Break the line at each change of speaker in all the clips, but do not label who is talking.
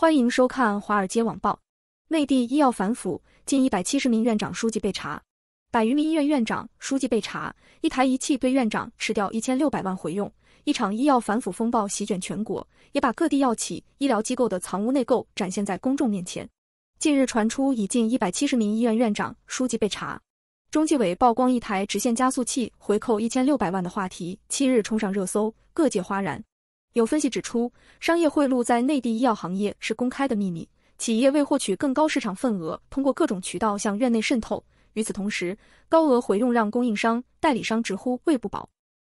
欢迎收看《华尔街网报》。内地医药反腐，近一百七十名院长书记被查，百余名医院院长书记被查，一台仪器被院长吃掉一千六百万回用，一场医药反腐风暴席卷全国，也把各地药企、医疗机构的藏污内垢展现在公众面前。近日传出已近一百七十名医院院长书记被查，中纪委曝光一台直线加速器回扣一千六百万的话题，七日冲上热搜，各界哗然。有分析指出，商业贿赂在内地医药行业是公开的秘密，企业为获取更高市场份额，通过各种渠道向院内渗透。与此同时，高额回佣让供应商、代理商直呼胃不饱。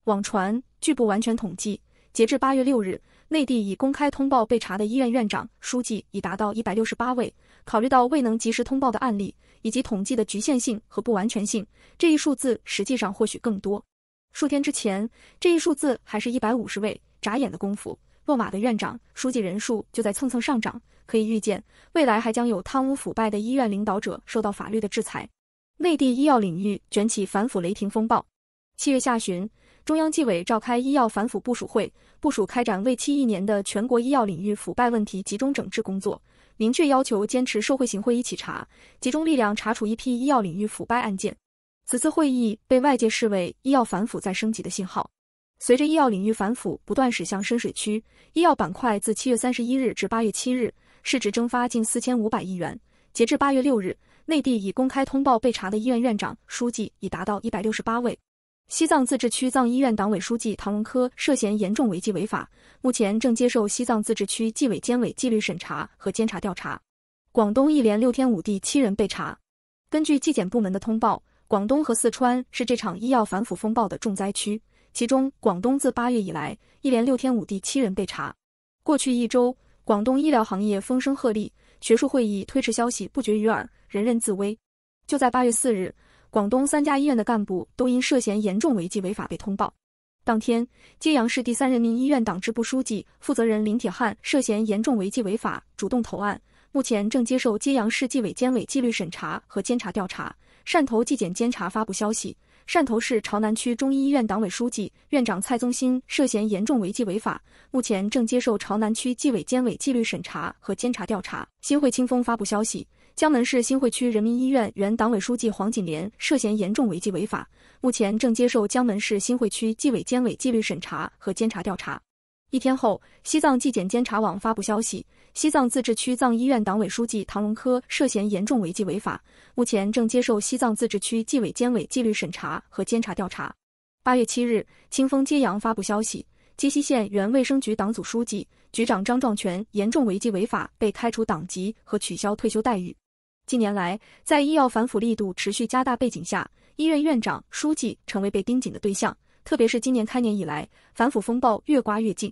网传，据不完全统计，截至八月六日，内地已公开通报被查的医院院长、书记已达到一百六十八位。考虑到未能及时通报的案例，以及统计的局限性和不完全性，这一数字实际上或许更多。数天之前，这一数字还是一百五十位，眨眼的功夫，落马的院长、书记人数就在蹭蹭上涨。可以预见，未来还将有贪污腐败的医院领导者受到法律的制裁。内地医药领域卷起反腐雷霆风暴。七月下旬，中央纪委召开医药反腐部署会，部署开展为期一年的全国医药领域腐败问题集中整治工作，明确要求坚持社会行会一起查，集中力量查处一批医药领域腐败案件。此次会议被外界视为医药反腐再升级的信号。随着医药领域反腐不断驶向深水区，医药板块自七月三十一日至八月七日，市值蒸发近四千五百亿元。截至八月六日，内地已公开通报被查的医院院长、书记已达到一百六十八位。西藏自治区藏医院党委书记唐荣科涉嫌严重违纪违法，目前正接受西藏自治区纪委监委纪律审查和监察调查。广东一连六天五地七人被查，根据纪检部门的通报。广东和四川是这场医药反腐风暴的重灾区，其中广东自八月以来，一连六天五地七人被查。过去一周，广东医疗行业风声鹤唳，学术会议推迟消息不绝于耳，人人自危。就在八月四日，广东三家医院的干部都因涉嫌严重违纪违法被通报。当天，揭阳市第三人民医院党支部书记、负责人林铁汉涉嫌严重违纪违法，主动投案，目前正接受揭阳市纪委监委纪律审查和监察调查。汕头纪检监察发布消息，汕头市潮南区中医医院党委书记、院长蔡宗新涉嫌严重违纪违法，目前正接受潮南区纪委监委纪律审查和监察调查。新会清风发布消息，江门市新会区人民医院原党委书记黄锦莲涉嫌严重违纪违法，目前正接受江门市新会区纪委监委纪律审查和监察调查。一天后，西藏纪检监察网发布消息。西藏自治区藏医院党委书记唐龙科涉嫌严重违纪违法，目前正接受西藏自治区纪委监委纪律审查和监察调查。八月七日，清风揭阳发布消息，鸡西县原卫生局党组书记、局长张壮权严重违纪违法，被开除党籍和取消退休待遇。近年来，在医药反腐力度持续加大背景下，医院院长、书记成为被盯紧的对象，特别是今年开年以来，反腐风暴越刮越近。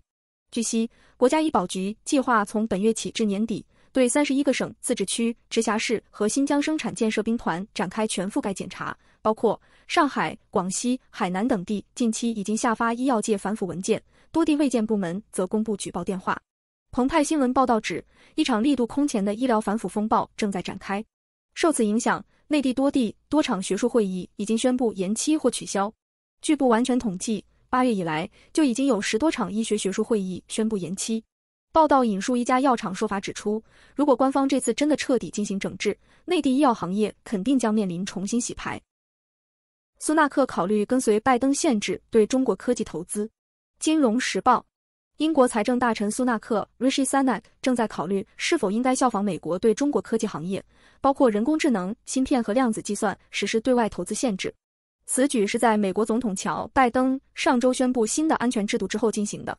据悉。国家医保局计划从本月起至年底，对三十一个省、自治区、直辖市和新疆生产建设兵团展开全覆盖检查，包括上海、广西、海南等地。近期已经下发医药界反腐文件，多地卫健部门则公布举报电话。澎湃新闻报道指，一场力度空前的医疗反腐风暴正在展开。受此影响，内地多地多场学术会议已经宣布延期或取消。据不完全统计。八月以来，就已经有十多场医学学术会议宣布延期。报道引述一家药厂说法指出，如果官方这次真的彻底进行整治，内地医药行业肯定将面临重新洗牌。苏纳克考虑跟随拜登限制对中国科技投资。金融时报，英国财政大臣苏纳克 （Rishi Sunak） 正在考虑是否应该效仿美国对中国科技行业，包括人工智能、芯片和量子计算，实施对外投资限制。此举是在美国总统乔·拜登上周宣布新的安全制度之后进行的。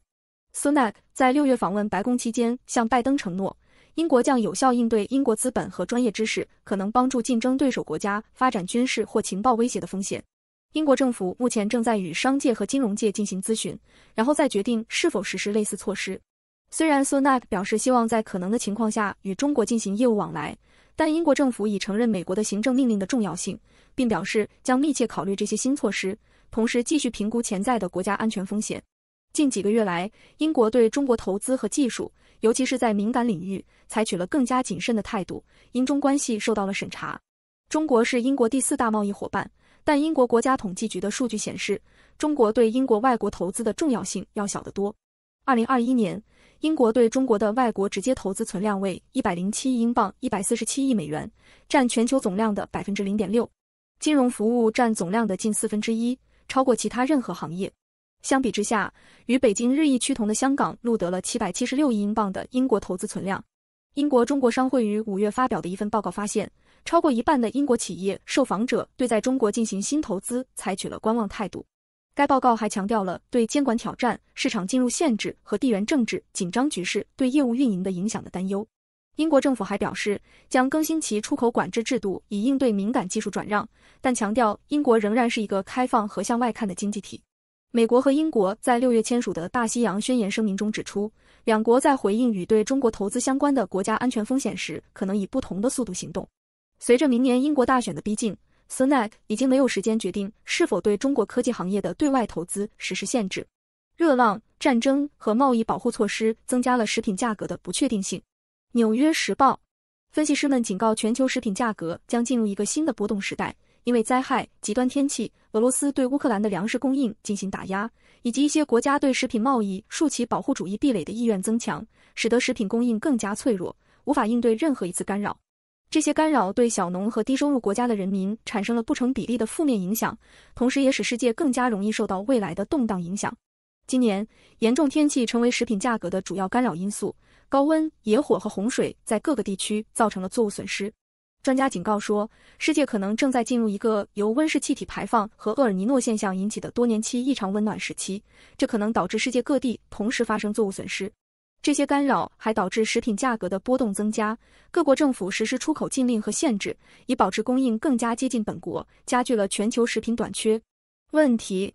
苏 a c 在六月访问白宫期间向拜登承诺，英国将有效应对英国资本和专业知识可能帮助竞争对手国家发展军事或情报威胁的风险。英国政府目前正在与商界和金融界进行咨询，然后再决定是否实施类似措施。虽然苏 a c 表示希望在可能的情况下与中国进行业务往来。但英国政府已承认美国的行政命令的重要性，并表示将密切考虑这些新措施，同时继续评估潜在的国家安全风险。近几个月来，英国对中国投资和技术，尤其是在敏感领域，采取了更加谨慎的态度，英中关系受到了审查。中国是英国第四大贸易伙伴，但英国国家统计局的数据显示，中国对英国外国投资的重要性要小得多。二零二一年。英国对中国的外国直接投资存量为一百零七亿英镑，一百四十七亿美元，占全球总量的百分之零点六，金融服务占总量的近四分之一，超过其他任何行业。相比之下，与北京日益趋同的香港录得了七百七十六亿英镑的英国投资存量。英国中国商会于五月发表的一份报告发现，超过一半的英国企业受访者对在中国进行新投资采取了观望态度。该报告还强调了对监管挑战、市场进入限制和地缘政治紧张局势对业务运营的影响的担忧。英国政府还表示，将更新其出口管制制度以应对敏感技术转让，但强调英国仍然是一个开放和向外看的经济体。美国和英国在六月签署的大西洋宣言声明中指出，两国在回应与对中国投资相关的国家安全风险时，可能以不同的速度行动。随着明年英国大选的逼近，s a c 已经没有时间决定是否对中国科技行业的对外投资实施限制。热浪、战争和贸易保护措施增加了食品价格的不确定性。纽约时报分析师们警告，全球食品价格将进入一个新的波动时代，因为灾害、极端天气、俄罗斯对乌克兰的粮食供应进行打压，以及一些国家对食品贸易竖起保护主义壁垒的意愿增强，使得食品供应更加脆弱，无法应对任何一次干扰。这些干扰对小农和低收入国家的人民产生了不成比例的负面影响，同时也使世界更加容易受到未来的动荡影响。今年严重天气成为食品价格的主要干扰因素，高温、野火和洪水在各个地区造成了作物损失。专家警告说，世界可能正在进入一个由温室气体排放和厄尔尼诺现象引起的多年期异常温暖时期，这可能导致世界各地同时发生作物损失。这些干扰还导致食品价格的波动增加。各国政府实施出口禁令和限制，以保持供应更加接近本国，加剧了全球食品短缺问题。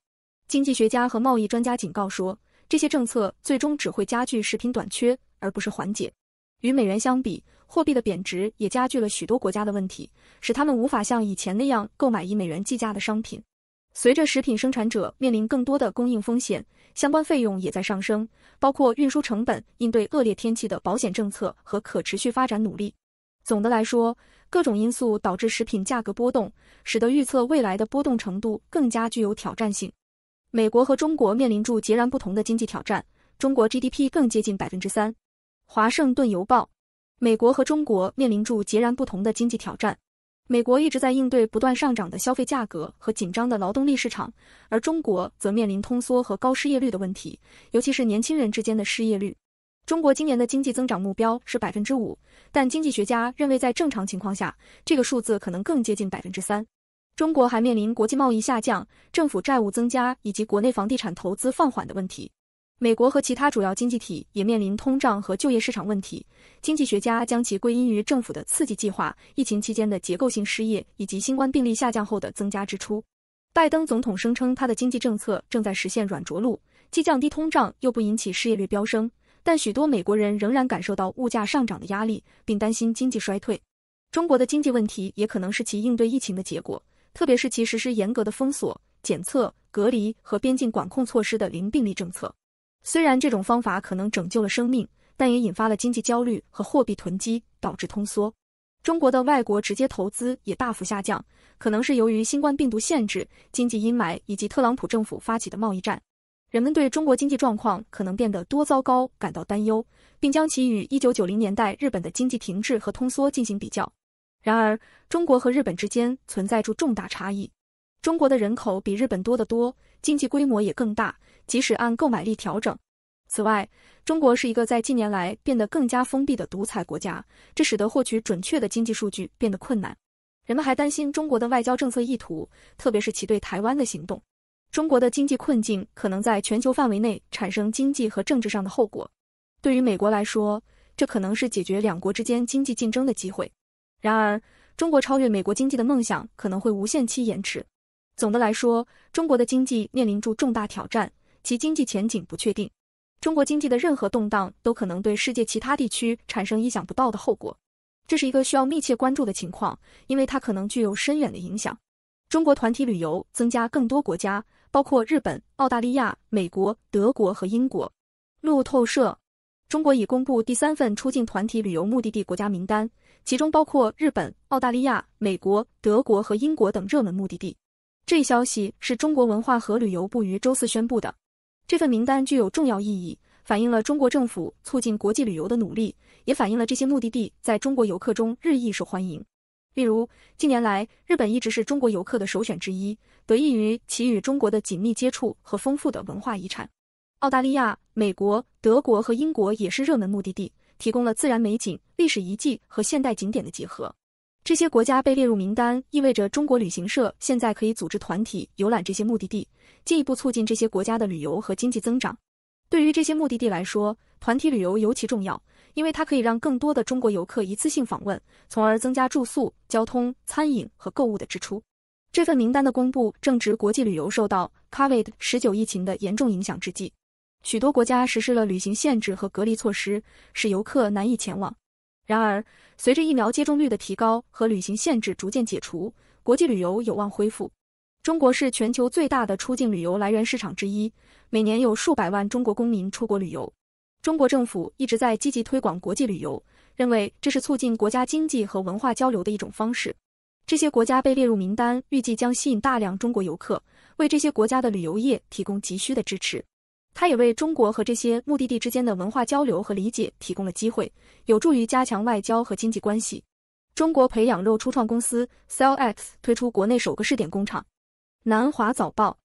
经济学家和贸易专家警告说，这些政策最终只会加剧食品短缺，而不是缓解。与美元相比，货币的贬值也加剧了许多国家的问题，使他们无法像以前那样购买以美元计价的商品。随着食品生产者面临更多的供应风险。相关费用也在上升，包括运输成本、应对恶劣天气的保险政策和可持续发展努力。总的来说，各种因素导致食品价格波动，使得预测未来的波动程度更加具有挑战性。美国和中国面临住截然不同的经济挑战，中国 GDP 更接近百分之三。华盛顿邮报：美国和中国面临住截然不同的经济挑战。美国一直在应对不断上涨的消费价格和紧张的劳动力市场，而中国则面临通缩和高失业率的问题，尤其是年轻人之间的失业率。中国今年的经济增长目标是百分之五，但经济学家认为在正常情况下，这个数字可能更接近百分之三。中国还面临国际贸易下降、政府债务增加以及国内房地产投资放缓的问题。美国和其他主要经济体也面临通胀和就业市场问题，经济学家将其归因于政府的刺激计划、疫情期间的结构性失业以及新冠病例下降后的增加支出。拜登总统声称他的经济政策正在实现软着陆，既降低通胀又不引起失业率飙升，但许多美国人仍然感受到物价上涨的压力，并担心经济衰退。中国的经济问题也可能是其应对疫情的结果，特别是其实施严格的封锁、检测、隔离和边境管控措施的零病例政策。虽然这种方法可能拯救了生命，但也引发了经济焦虑和货币囤积，导致通缩。中国的外国直接投资也大幅下降，可能是由于新冠病毒限制、经济阴霾以及特朗普政府发起的贸易战。人们对中国经济状况可能变得多糟糕感到担忧，并将其与一九九零年代日本的经济停滞和通缩进行比较。然而，中国和日本之间存在着重大差异。中国的人口比日本多得多，经济规模也更大。即使按购买力调整，此外，中国是一个在近年来变得更加封闭的独裁国家，这使得获取准确的经济数据变得困难。人们还担心中国的外交政策意图，特别是其对台湾的行动。中国的经济困境可能在全球范围内产生经济和政治上的后果。对于美国来说，这可能是解决两国之间经济竞争的机会。然而，中国超越美国经济的梦想可能会无限期延迟。总的来说，中国的经济面临着重大挑战。其经济前景不确定，中国经济的任何动荡都可能对世界其他地区产生意想不到的后果。这是一个需要密切关注的情况，因为它可能具有深远的影响。中国团体旅游增加更多国家，包括日本、澳大利亚、美国、德国和英国。路透社，中国已公布第三份出境团体旅游目的地国家名单，其中包括日本、澳大利亚、美国、德国和英国等热门目的地。这一消息是中国文化和旅游部于周四宣布的。这份名单具有重要意义，反映了中国政府促进国际旅游的努力，也反映了这些目的地在中国游客中日益受欢迎。例如，近年来，日本一直是中国游客的首选之一，得益于其与中国的紧密接触和丰富的文化遗产。澳大利亚、美国、德国和英国也是热门目的地，提供了自然美景、历史遗迹和现代景点的结合。这些国家被列入名单，意味着中国旅行社现在可以组织团体游览这些目的地，进一步促进这些国家的旅游和经济增长。对于这些目的地来说，团体旅游尤其重要，因为它可以让更多的中国游客一次性访问，从而增加住宿、交通、餐饮和购物的支出。这份名单的公布正值国际旅游受到 COVID 1 9疫情的严重影响之际，许多国家实施了旅行限制和隔离措施，使游客难以前往。然而，随着疫苗接种率的提高和旅行限制逐渐解除，国际旅游有望恢复。中国是全球最大的出境旅游来源市场之一，每年有数百万中国公民出国旅游。中国政府一直在积极推广国际旅游，认为这是促进国家经济和文化交流的一种方式。这些国家被列入名单，预计将吸引大量中国游客，为这些国家的旅游业提供急需的支持。它也为中国和这些目的地之间的文化交流和理解提供了机会，有助于加强外交和经济关系。中国培养肉初创公司 Cellx 推出国内首个试点工厂。南华早报，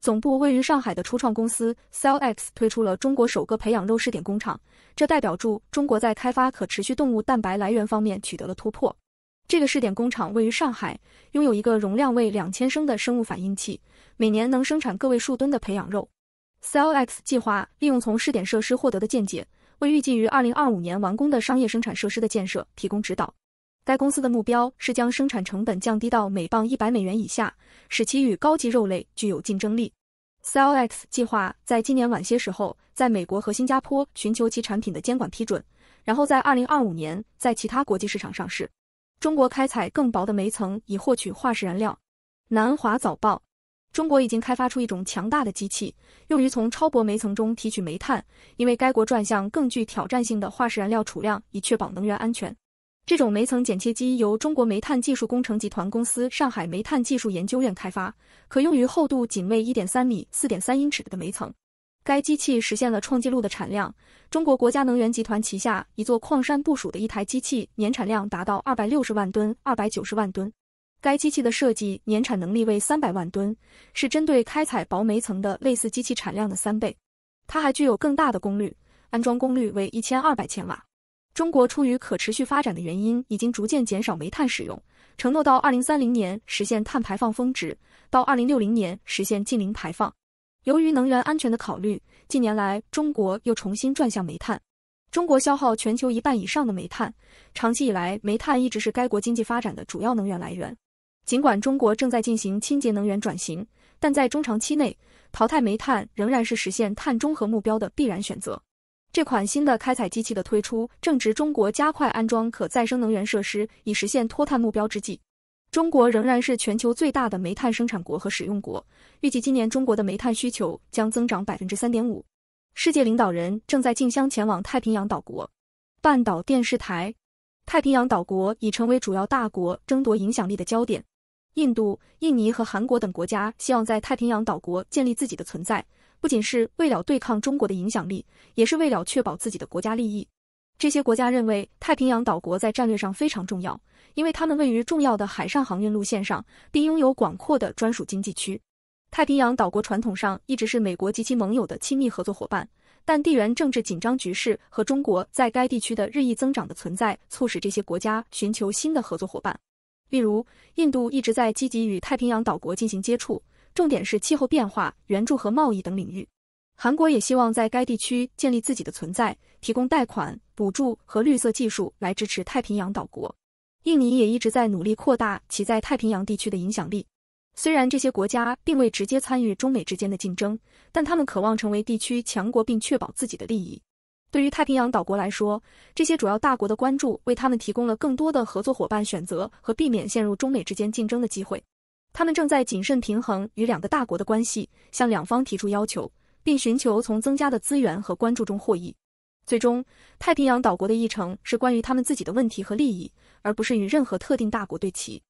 总部位于上海的初创公司 Cellx 推出了中国首个培养肉试点工厂，这代表住中国在开发可持续动物蛋白来源方面取得了突破。这个试点工厂位于上海，拥有一个容量为两千升的生物反应器，每年能生产个位数吨的培养肉。c e l X 计划利用从试点设施获得的见解，为预计于二零二五年完工的商业生产设施的建设提供指导。该公司的目标是将生产成本降低到每磅一百美元以下，使其与高级肉类具有竞争力。c e l X 计划在今年晚些时候在美国和新加坡寻求其产品的监管批准，然后在二零二五年在其他国际市场上市。中国开采更薄的煤层以获取化石燃料。南华早报。中国已经开发出一种强大的机器，用于从超薄煤层中提取煤炭，因为该国转向更具挑战性的化石燃料储量，以确保能源安全。这种煤层剪切机由中国煤炭技术工程集团公司上海煤炭技术研究院开发，可用于厚度仅为1.3米、4.3英尺的煤层。该机器实现了创纪录的产量。中国国家能源集团旗下一座矿山部署的一台机器年产量达到260万吨、290万吨。该机器的设计年产能力为三百万吨，是针对开采薄煤层的类似机器产量的三倍。它还具有更大的功率，安装功率为一千二百千瓦。中国出于可持续发展的原因，已经逐渐减少煤炭使用，承诺到二零三零年实现碳排放峰值，到二零六零年实现净零排放。由于能源安全的考虑，近年来中国又重新转向煤炭。中国消耗全球一半以上的煤炭，长期以来，煤炭一直是该国经济发展的主要能源来源。尽管中国正在进行清洁能源转型，但在中长期内，淘汰煤炭仍然是实现碳中和目标的必然选择。这款新的开采机器的推出正值中国加快安装可再生能源设施以实现脱碳目标之际。中国仍然是全球最大的煤炭生产国和使用国，预计今年中国的煤炭需求将增长百分之三点五。世界领导人正在竞相前往太平洋岛国。半岛电视台，太平洋岛国已成为主要大国争夺影响力的焦点。印度、印尼和韩国等国家希望在太平洋岛国建立自己的存在，不仅是为了对抗中国的影响力，也是为了确保自己的国家利益。这些国家认为，太平洋岛国在战略上非常重要，因为它们位于重要的海上航运路线上，并拥有广阔的专属经济区。太平洋岛国传统上一直是美国及其盟友的亲密合作伙伴，但地缘政治紧张局势和中国在该地区的日益增长的存在，促使这些国家寻求新的合作伙伴。例如，印度一直在积极与太平洋岛国进行接触，重点是气候变化、援助和贸易等领域。韩国也希望在该地区建立自己的存在，提供贷款、补助和绿色技术来支持太平洋岛国。印尼也一直在努力扩大其在太平洋地区的影响力。虽然这些国家并未直接参与中美之间的竞争，但他们渴望成为地区强国，并确保自己的利益。对于太平洋岛国来说，这些主要大国的关注为他们提供了更多的合作伙伴选择和避免陷入中美之间竞争的机会。他们正在谨慎平衡与两个大国的关系，向两方提出要求，并寻求从增加的资源和关注中获益。最终，太平洋岛国的议程是关于他们自己的问题和利益，而不是与任何特定大国对齐。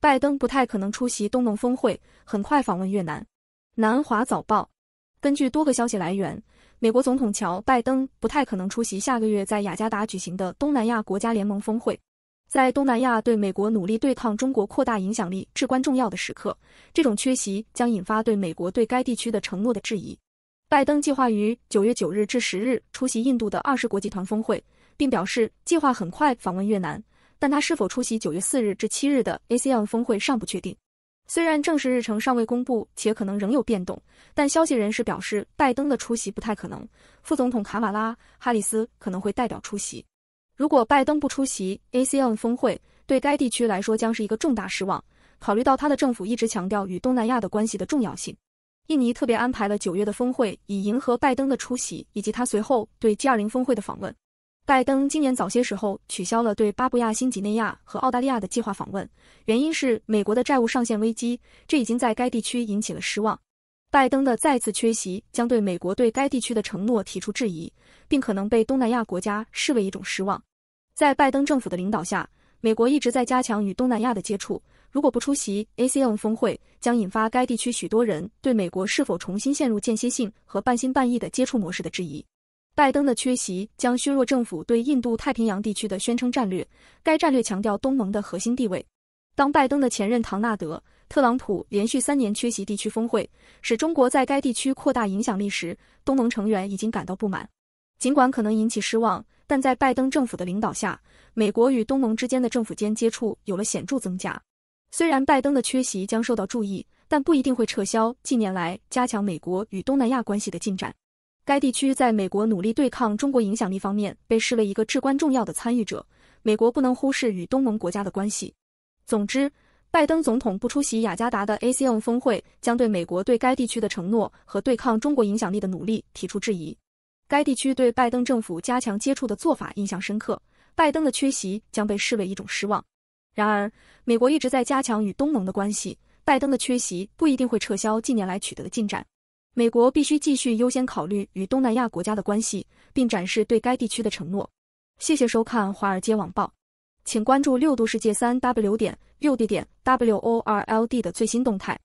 拜登不太可能出席东盟峰会，很快访问越南。南华早报根据多个消息来源。美国总统乔·拜登不太可能出席下个月在雅加达举行的东南亚国家联盟峰会。在东南亚对美国努力对抗中国扩大影响力至关重要的时刻，这种缺席将引发对美国对该地区的承诺的质疑。拜登计划于九月九日至十日出席印度的二十国集团峰会，并表示计划很快访问越南，但他是否出席九月四日至七日的 A C N 峰会尚不确定。虽然正式日程尚未公布，且可能仍有变动，但消息人士表示，拜登的出席不太可能。副总统卡马拉·哈里斯可能会代表出席。如果拜登不出席 A C N 峰会，对该地区来说将是一个重大失望。考虑到他的政府一直强调与东南亚的关系的重要性，印尼特别安排了九月的峰会，以迎合拜登的出席以及他随后对 G 二零峰会的访问。拜登今年早些时候取消了对巴布亚新几内亚和澳大利亚的计划访问，原因是美国的债务上限危机，这已经在该地区引起了失望。拜登的再次缺席将对美国对该地区的承诺提出质疑，并可能被东南亚国家视为一种失望。在拜登政府的领导下，美国一直在加强与东南亚的接触。如果不出席 A C N 峰会，将引发该地区许多人对美国是否重新陷入间歇性和半心半意的接触模式的质疑。拜登的缺席将削弱政府对印度太平洋地区的宣称战略。该战略强调东盟的核心地位。当拜登的前任唐纳德·特朗普连续三年缺席地区峰会，使中国在该地区扩大影响力时，东盟成员已经感到不满。尽管可能引起失望，但在拜登政府的领导下，美国与东盟之间的政府间接触有了显著增加。虽然拜登的缺席将受到注意，但不一定会撤销近年来加强美国与东南亚关系的进展。该地区在美国努力对抗中国影响力方面被视为一个至关重要的参与者。美国不能忽视与东盟国家的关系。总之，拜登总统不出席雅加达的 A C N 峰会，将对美国对该地区的承诺和对抗中国影响力的努力提出质疑。该地区对拜登政府加强接触的做法印象深刻。拜登的缺席将被视为一种失望。然而，美国一直在加强与东盟的关系。拜登的缺席不一定会撤销近年来取得的进展。美国必须继续优先考虑与东南亚国家的关系，并展示对该地区的承诺。谢谢收看《华尔街网报》，请关注六度世界三 w 点六 d 点 w o r l d 的最新动态。